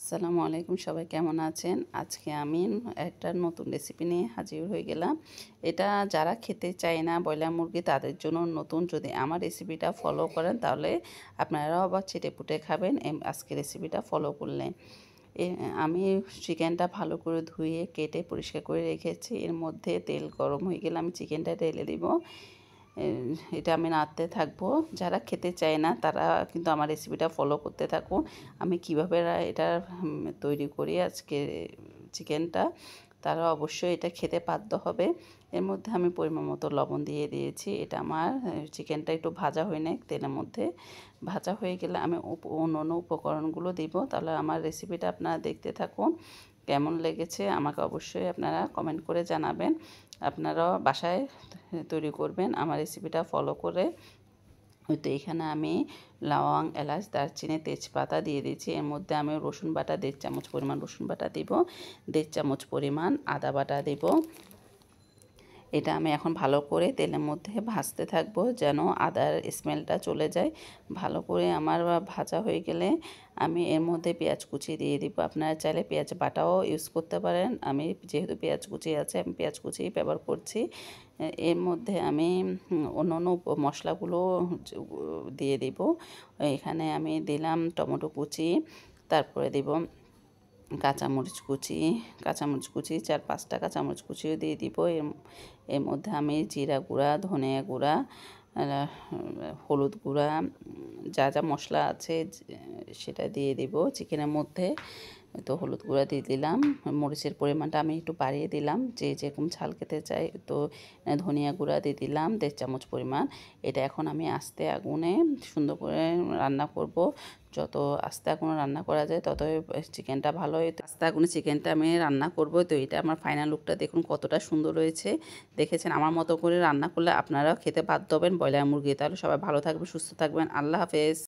আসসালামু আলাইকুম সবাই কেমন আছেন আজকে আমি একটা নতুন রেসিপি নিয়ে হাজির হয়ে গেলাম এটা যারা খেতে চায় না ব্রয়লার মুরগি তাদের জন্য নতুন যদি আমার রেসিপিটা ফলো করেন তাহলে আপনারাও আবার ছেটে পুটে খাবেন আজকে রেসিপিটা ফলো করলে আমি চিকেনটা ভালো করে ধুয়ে কেটে পরিষ্কার করে রেখেছি এর মধ্যে তেল গরম হয়ে গেলে আমি চিকেনটা ঢেলে দিব এটা আমি নাড়তে থাকবো যারা খেতে চায় না তারা কিন্তু আমার রেসিপিটা ফলো করতে থাকুন আমি কিভাবে এটা তৈরি করি আজকে চিকেনটা তারা অবশ্যই এটা খেতে বাধ্য হবে এর মধ্যে আমি পরিমাণ মতো লবণ দিয়ে দিয়েছি এটা আমার চিকেনটা একটু ভাজা হয়ে নেয় তেলের মধ্যে ভাজা হয়ে গেলে আমি অন্য অন্য উপকরণগুলো দিব তাহলে আমার রেসিপিটা আপনারা দেখতে থাকুন কেমন লেগেছে আমাকে অবশ্যই আপনারা কমেন্ট করে জানাবেন আপনারাও বাসায় তৈরি করবেন আমার রেসিপিটা ফলো করে তো এখানে আমি লাওয়াং এলাচ দারচিনি তেজপাতা দিয়ে দিয়েছি এর মধ্যে আমি রসুন বাটা দেড় চামচ পরিমাণ রসুন বাটা দিব দেড় চামচ পরিমাণ আদা বাটা দেব এটা আমি এখন ভালো করে তেলের মধ্যে ভাজতে থাকবো যেন আদার স্মেলটা চলে যায় ভালো করে আমার ভাজা হয়ে গেলে আমি এর মধ্যে পেঁয়াজ কুচি দিয়ে দিব আপনারা চাইলে পেঁয়াজ বাটাও ইউজ করতে পারেন আমি যেহেতু পেঁয়াজ কুচি আছে আমি পেঁয়াজ কুচি ব্যবহার করছি এর মধ্যে আমি অন্য অন্য মশলাগুলো দিয়ে দিব এখানে আমি দিলাম টমেটো কুচি তারপরে দিব কাঁচামরিচ কুচি কাঁচামরিচ কুচি চার পাঁচটা কাঁচামরিচ কুচিও দিয়ে দিব এর মধ্যে আমি জিরা গুঁড়া ধনিয়া গুঁড়া হলুদ গুঁড়া যা যা মশলা আছে সেটা দিয়ে দিব চিকেনের মধ্যে তো হলুদ গুঁড়া দিয়ে দিলাম মরিচের পরিমাণটা আমি একটু বাড়িয়ে দিলাম যে যেরকম ঝাল খেতে চাই তো ধনিয়া গুঁড়া দিয়ে দিলাম দেড় চামচ পরিমাণ এটা এখন আমি আস্তে আগুনে সুন্দর করে রান্না করব যত আস্তে আগুনে রান্না করা যায় ততই চিকেনটা ভালো হয় আস্তে আগুনে চিকেনটা আমি রান্না করব তো এটা আমার ফাইনাল লুকটা দেখুন কতটা সুন্দর রয়েছে দেখেছেন আমার মতো করে রান্না করলে আপনারাও খেতে বাধ্য হবেন ব্রয়লার মুরগি তাহলে সবাই ভালো থাকবে সুস্থ থাকবেন আল্লাহ হাফেজ